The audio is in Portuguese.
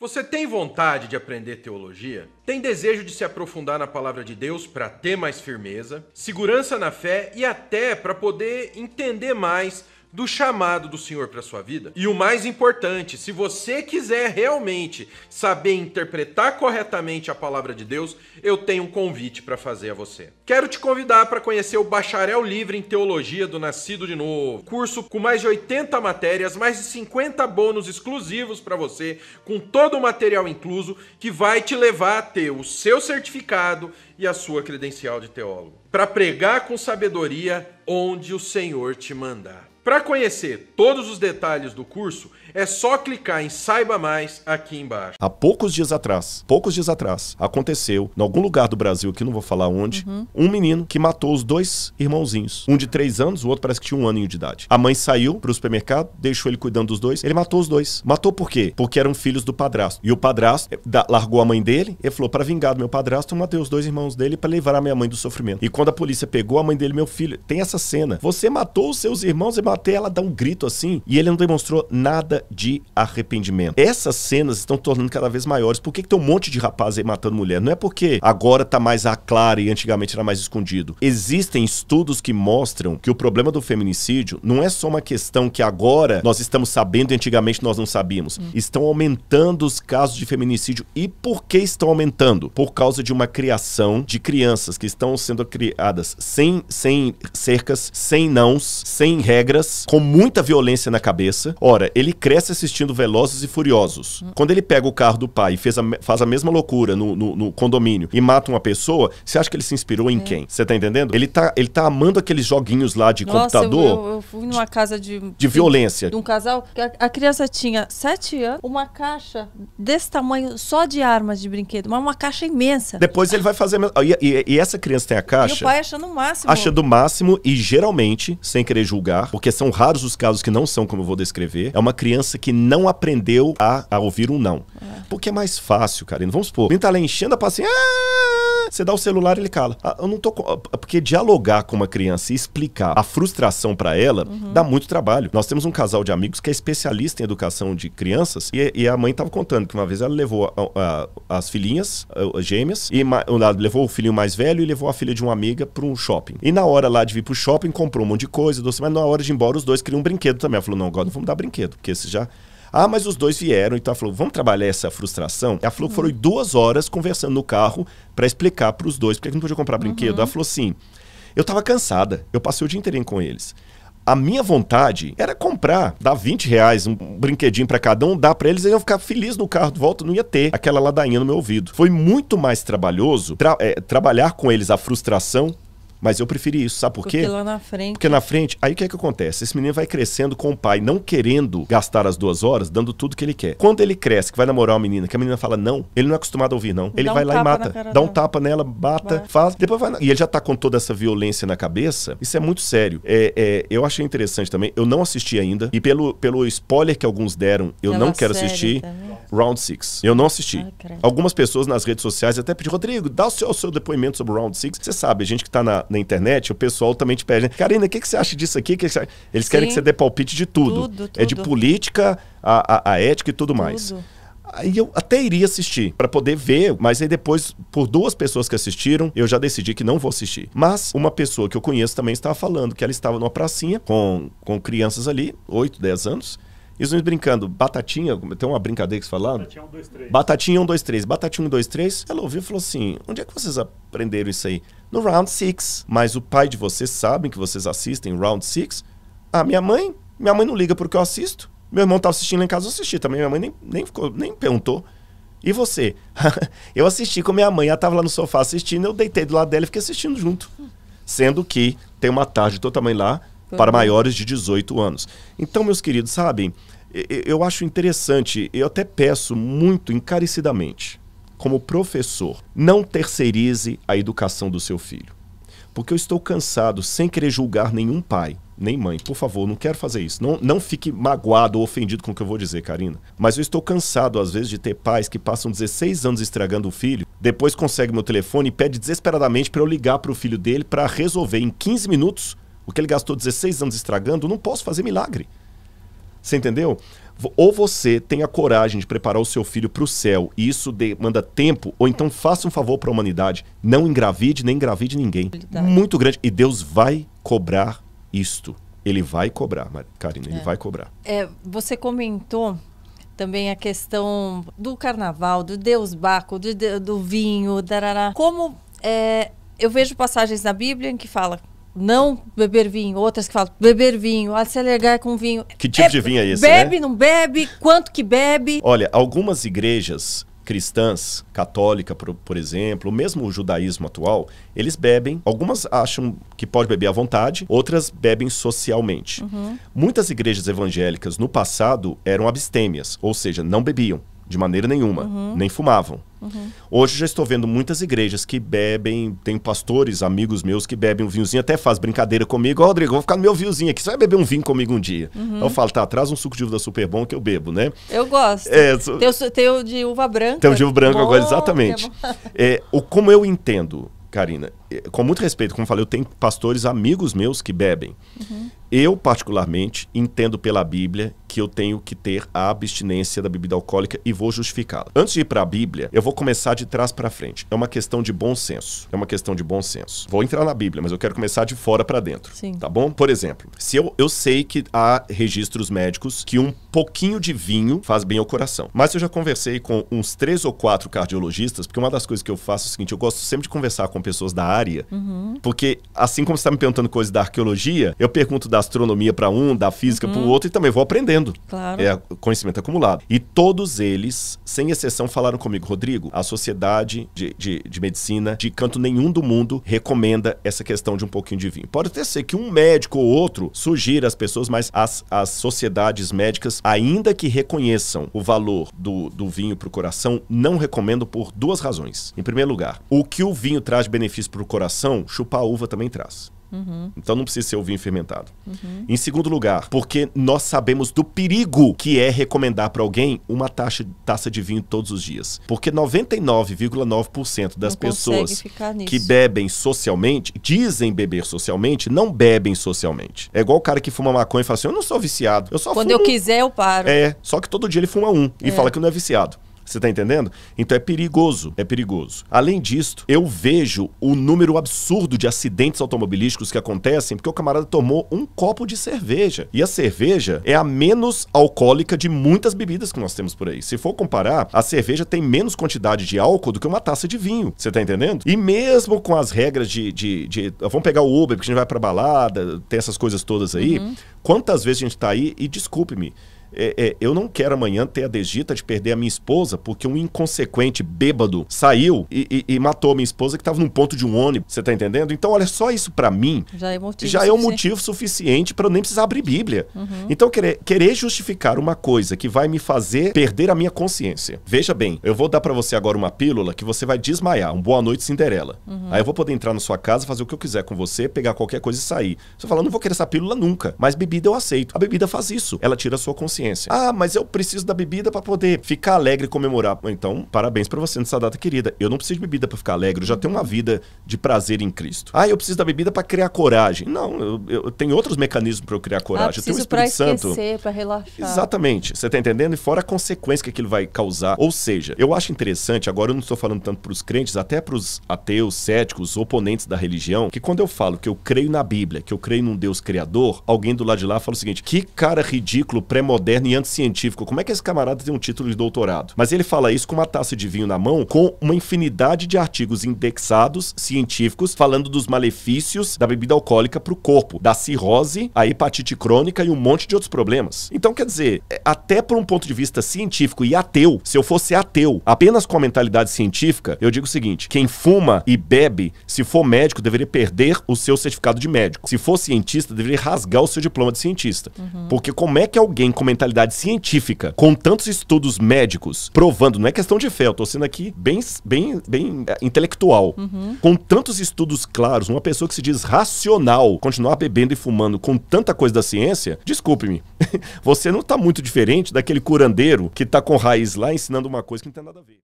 Você tem vontade de aprender teologia? Tem desejo de se aprofundar na palavra de Deus para ter mais firmeza, segurança na fé e até para poder entender mais do chamado do Senhor para sua vida. E o mais importante, se você quiser realmente saber interpretar corretamente a palavra de Deus, eu tenho um convite para fazer a você. Quero te convidar para conhecer o Bacharel Livre em Teologia do Nascido de Novo, curso com mais de 80 matérias, mais de 50 bônus exclusivos para você, com todo o material incluso, que vai te levar a ter o seu certificado e a sua credencial de teólogo, para pregar com sabedoria onde o Senhor te mandar. Para conhecer todos os detalhes do curso, é só clicar em Saiba Mais aqui embaixo. Há poucos dias atrás, poucos dias atrás, aconteceu, em algum lugar do Brasil, que não vou falar onde, uhum. um menino que matou os dois irmãozinhos. Um de três anos, o outro parece que tinha um aninho de idade. A mãe saiu para o supermercado, deixou ele cuidando dos dois, ele matou os dois. Matou por quê? Porque eram filhos do padrasto. E o padrasto eh, largou a mãe dele e falou, para vingar do meu padrasto, eu matei os dois irmãos dele para levar a minha mãe do sofrimento. E quando a polícia pegou a mãe dele, meu filho, tem essa cena. Você matou os seus irmãos e bater, ela dá um grito assim e ele não demonstrou nada de arrependimento. Essas cenas estão tornando cada vez maiores. Por que, que tem um monte de rapaz aí matando mulher? Não é porque agora tá mais à clara e antigamente era mais escondido. Existem estudos que mostram que o problema do feminicídio não é só uma questão que agora nós estamos sabendo e antigamente nós não sabíamos. Hum. Estão aumentando os casos de feminicídio. E por que estão aumentando? Por causa de uma criação de crianças que estão sendo criadas sem, sem cercas, sem nãos, sem regras com muita violência na cabeça. Ora, ele cresce assistindo Velozes e Furiosos. Hum. Quando ele pega o carro do pai e a, faz a mesma loucura no, no, no, condomínio e mata uma pessoa, você acha que ele se inspirou em é. quem? Você tá entendendo? Ele tá, ele tá amando aqueles joguinhos lá de Nossa, computador. Eu, eu, eu, fui numa casa de... De violência. De, um casal. A, a criança tinha sete anos, uma caixa desse tamanho só de armas de brinquedo, mas uma caixa imensa. Depois ele vai fazer... E, e, e essa criança tem a caixa... E o pai achando o máximo. Achando o máximo e geralmente, sem querer julgar, porque porque são raros os casos que não são como eu vou descrever, é uma criança que não aprendeu a, a ouvir um não. É. Porque é mais fácil, cara. Vamos supor, quem tá lá enchendo a paciência. Ah! Você dá o celular, ele cala. Ah, eu não tô. Ah, porque dialogar com uma criança e explicar a frustração para ela uhum. dá muito trabalho. Nós temos um casal de amigos que é especialista em educação de crianças e, e a mãe tava contando que uma vez ela levou a, a, as filhinhas, as gêmeas, e levou o filhinho mais velho e levou a filha de uma amiga para um shopping. E na hora lá de vir pro shopping, comprou um monte de coisa, doce, mas na hora de ir embora, os dois queriam um brinquedo também. Ela falou: não, agora não vamos dar brinquedo, porque esse já ah, mas os dois vieram, então ela falou vamos trabalhar essa frustração? Ela falou uhum. foi duas horas conversando no carro para explicar para os dois porque não podia comprar uhum. brinquedo. Uhum. Ela falou assim: eu tava cansada, eu passei o dia inteiro com eles. A minha vontade era comprar, dar 20 reais, um brinquedinho para cada um, dar para eles, e eu ficar feliz no carro de volta, não ia ter aquela ladainha no meu ouvido. Foi muito mais trabalhoso tra é, trabalhar com eles a frustração mas eu preferi isso, sabe por quê? Porque lá na frente. Porque na frente, aí o que é que acontece? Esse menino vai crescendo com o pai, não querendo gastar as duas horas, dando tudo que ele quer. Quando ele cresce, que vai namorar uma menina, que a menina fala não, ele não é acostumado a ouvir não. Ele dá vai um lá e mata. Dá dela. um tapa nela, bata, vai. faz. Depois vai. E ele já tá com toda essa violência na cabeça. Isso é muito sério. É, é, eu achei interessante também. Eu não assisti ainda. E pelo, pelo spoiler que alguns deram, eu não quero assistir. Também. Round 6. Eu não assisti. Algumas pessoas nas redes sociais até pediram, Rodrigo, dá o seu, o seu depoimento sobre Round 6. Você sabe, a gente que tá na, na internet, o pessoal também te pede, né? Karina, o que, que você acha disso aqui? Que que Eles Sim. querem que você dê palpite de tudo. tudo, tudo. É de política, a, a, a ética e tudo, tudo. mais. Aí eu até iria assistir para poder ver, mas aí depois, por duas pessoas que assistiram, eu já decidi que não vou assistir. Mas uma pessoa que eu conheço também estava falando que ela estava numa pracinha com, com crianças ali, 8, 10 anos, isso nós brincando, batatinha, tem uma brincadeira que se fala? Batatinha 1, 2, 3. Batatinha 1, 2, 3. Batatinha 1, 2, 3. Ela ouviu e falou assim: onde é que vocês aprenderam isso aí? No Round 6. Mas o pai de vocês sabe que vocês assistem Round 6? A ah, minha mãe? Minha mãe não liga porque eu assisto. Meu irmão estava tá assistindo lá em casa, eu assisti também. Minha mãe nem, nem, ficou, nem perguntou. E você? eu assisti com minha mãe, ela estava lá no sofá assistindo, eu deitei do lado dela e fiquei assistindo junto. Sendo que tem uma tarde toda também lá para uhum. maiores de 18 anos. Então, meus queridos, sabem, eu acho interessante, eu até peço muito encarecidamente, como professor, não terceirize a educação do seu filho. Porque eu estou cansado, sem querer julgar nenhum pai, nem mãe. Por favor, não quero fazer isso. Não, não fique magoado ou ofendido com o que eu vou dizer, Karina. Mas eu estou cansado, às vezes, de ter pais que passam 16 anos estragando o filho, depois consegue meu telefone e pede desesperadamente para eu ligar para o filho dele para resolver em 15 minutos o que ele gastou 16 anos estragando, não posso fazer milagre. Você entendeu? Ou você tem a coragem de preparar o seu filho para o céu e isso demanda tempo, ou então faça um favor para a humanidade. Não engravide, nem engravide ninguém. Muito grande. E Deus vai cobrar isto. Ele vai cobrar, Karina, ele é. vai cobrar. É, você comentou também a questão do carnaval, do Deus Baco, do, do vinho, darará. Como é, eu vejo passagens na Bíblia em que fala não beber vinho, outras que falam beber vinho, se alegar com vinho. Que tipo é, de vinho é esse? Né? Bebe, né? não bebe, quanto que bebe? Olha, algumas igrejas cristãs, católica, por, por exemplo, mesmo o judaísmo atual, eles bebem. Algumas acham que pode beber à vontade, outras bebem socialmente. Uhum. Muitas igrejas evangélicas no passado eram abstêmias, ou seja, não bebiam de maneira nenhuma, uhum. nem fumavam. Uhum. Hoje já estou vendo muitas igrejas que bebem, tem pastores, amigos meus que bebem um vinhozinho, até faz brincadeira comigo. Ó, oh, Rodrigo, vou ficar no meu vinhozinho aqui, você vai beber um vinho comigo um dia. Uhum. Eu falo, tá, traz um suco de uva Super Bom que eu bebo, né? Eu gosto. É, so... tem, tem, o, de uva branca. Tem o de uva branca bom, agora, exatamente. É, o, como eu entendo, Karina, com muito respeito, como eu falei, eu tenho pastores amigos meus que bebem. Uhum. Eu, particularmente, entendo pela Bíblia que eu tenho que ter a abstinência da bebida alcoólica e vou justificá-la. Antes de ir para a Bíblia, eu vou começar de trás para frente. É uma questão de bom senso. É uma questão de bom senso. Vou entrar na Bíblia, mas eu quero começar de fora para dentro. Sim. Tá bom? Por exemplo, se eu, eu sei que há registros médicos que um pouquinho de vinho faz bem ao coração. Mas eu já conversei com uns três ou quatro cardiologistas, porque uma das coisas que eu faço é o seguinte: eu gosto sempre de conversar com pessoas da área área. Uhum. Porque, assim como você está me perguntando coisas da arqueologia, eu pergunto da astronomia para um, da física uhum. para o outro e também vou aprendendo. Claro. É conhecimento acumulado. E todos eles, sem exceção, falaram comigo, Rodrigo, a sociedade de, de, de medicina, de canto nenhum do mundo, recomenda essa questão de um pouquinho de vinho. Pode até ser que um médico ou outro sugira às pessoas, mas as, as sociedades médicas, ainda que reconheçam o valor do, do vinho para o coração, não recomendo por duas razões. Em primeiro lugar, o que o vinho traz benefício para o coração, chupar uva também traz. Uhum. Então não precisa ser o vinho fermentado. Uhum. Em segundo lugar, porque nós sabemos do perigo que é recomendar para alguém uma taxa, taça de vinho todos os dias. Porque 99,9% das não pessoas que bebem socialmente, dizem beber socialmente, não bebem socialmente. É igual o cara que fuma maconha e fala assim: Eu não sou viciado. Eu só Quando fumo... eu quiser, eu paro. É, só que todo dia ele fuma um é. e fala que não é viciado. Você está entendendo? Então é perigoso, é perigoso. Além disto, eu vejo o número absurdo de acidentes automobilísticos que acontecem porque o camarada tomou um copo de cerveja. E a cerveja é a menos alcoólica de muitas bebidas que nós temos por aí. Se for comparar, a cerveja tem menos quantidade de álcool do que uma taça de vinho. Você tá entendendo? E mesmo com as regras de. de, de vamos pegar o Uber, porque a gente vai pra balada, tem essas coisas todas aí. Uhum. Quantas vezes a gente tá aí, e desculpe-me, é, é, eu não quero amanhã ter a desdita de perder a minha esposa porque um inconsequente bêbado saiu e, e, e matou a minha esposa que estava num ponto de um ônibus. Você tá entendendo? Então, olha, só isso para mim já é, motivo já é um motivo suficiente para eu nem precisar abrir Bíblia. Uhum. Então, querer, querer justificar uma coisa que vai me fazer perder a minha consciência. Veja bem, eu vou dar para você agora uma pílula que você vai desmaiar. Um boa noite, Cinderela. Uhum. Aí eu vou poder entrar na sua casa, fazer o que eu quiser com você, pegar qualquer coisa e sair. Você fala, não vou querer essa pílula nunca, mas bebida eu aceito. A bebida faz isso. Ela tira a sua consciência consciência. Ah, mas eu preciso da bebida para poder ficar alegre e comemorar. Então, parabéns para você nessa data querida. Eu não preciso de bebida para ficar alegre, eu já tenho uma vida de prazer em Cristo. Ah, eu preciso da bebida para criar coragem. Não, eu, eu tenho outros mecanismos para eu criar ah, coragem. Ah, eu tenho o Espírito pra Santo. para relaxar. Exatamente. Você tá entendendo? E fora a consequência que aquilo vai causar. Ou seja, eu acho interessante, agora eu não estou falando tanto para os crentes, até para os ateus, céticos, oponentes da religião, que quando eu falo que eu creio na Bíblia, que eu creio num Deus criador, alguém do lado de lá fala o seguinte: que cara ridículo, pré-moderno moderno e anticientífico. Como é que esse camarada tem um título de doutorado? Mas ele fala isso com uma taça de vinho na mão, com uma infinidade de artigos indexados, científicos, falando dos malefícios da bebida alcoólica para o corpo, da cirrose, a hepatite crônica e um monte de outros problemas. Então, quer dizer, é, até por um ponto de vista científico e ateu, se eu fosse ateu apenas com a mentalidade científica, eu digo o seguinte: quem fuma e bebe, se for médico, deveria perder o seu certificado de médico. Se for cientista, deveria rasgar o seu diploma de cientista. Uhum. Porque como é que alguém comentando mentalidade científica, com tantos estudos médicos provando, não é questão de fé, eu tô sendo aqui bem, bem, bem é, intelectual, uhum. com tantos estudos claros, uma pessoa que se diz racional continuar bebendo e fumando com tanta coisa da ciência, desculpe-me, você não tá muito diferente daquele curandeiro que tá com raiz lá ensinando uma coisa que não tem nada a ver.